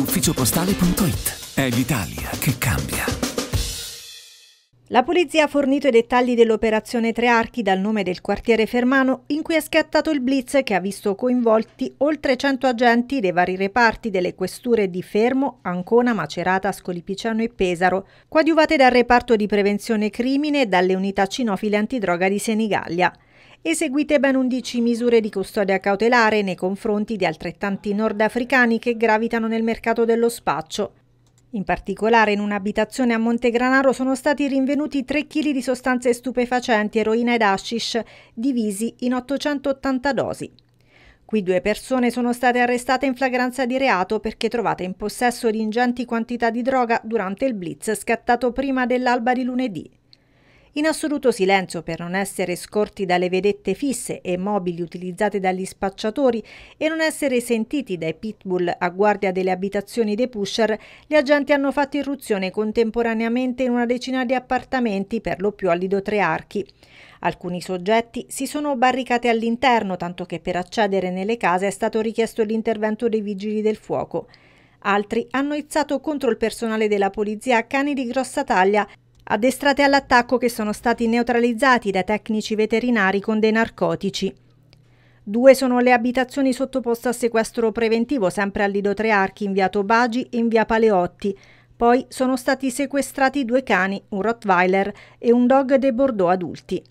ufficiopostale.it. È l'Italia che cambia. La polizia ha fornito i dettagli dell'operazione Tre Archi dal nome del quartiere Fermano in cui è scattato il blitz che ha visto coinvolti oltre 100 agenti dei vari reparti delle questure di Fermo, Ancona, Macerata, Scolipiciano e Pesaro, coadiuvate dal reparto di prevenzione crimine e dalle unità cinofile antidroga di Senigallia eseguite ben 11 misure di custodia cautelare nei confronti di altrettanti nordafricani che gravitano nel mercato dello spaccio. In particolare in un'abitazione a Montegranaro sono stati rinvenuti 3 kg di sostanze stupefacenti, eroina ed hashish, divisi in 880 dosi. Qui due persone sono state arrestate in flagranza di reato perché trovate in possesso di ingenti quantità di droga durante il blitz scattato prima dell'alba di lunedì. In assoluto silenzio per non essere scorti dalle vedette fisse e mobili utilizzate dagli spacciatori e non essere sentiti dai pitbull a guardia delle abitazioni dei pusher, gli agenti hanno fatto irruzione contemporaneamente in una decina di appartamenti, per lo più all'ido tre archi. Alcuni soggetti si sono barricati all'interno, tanto che per accedere nelle case è stato richiesto l'intervento dei vigili del fuoco. Altri hanno izzato contro il personale della polizia cani di grossa taglia addestrate all'attacco che sono stati neutralizzati da tecnici veterinari con dei narcotici. Due sono le abitazioni sottoposte a sequestro preventivo, sempre al Lido Trearchi, in via Tobagi e in via Paleotti. Poi sono stati sequestrati due cani, un Rottweiler e un dog de Bordeaux adulti.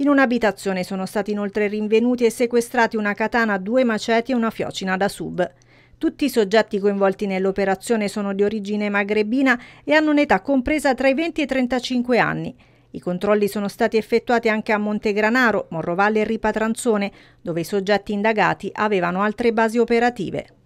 In un'abitazione sono stati inoltre rinvenuti e sequestrati una katana, due maceti e una fiocina da sub. Tutti i soggetti coinvolti nell'operazione sono di origine magrebina e hanno un'età compresa tra i 20 e i 35 anni. I controlli sono stati effettuati anche a Montegranaro, Morrovalle e Ripatranzone, dove i soggetti indagati avevano altre basi operative.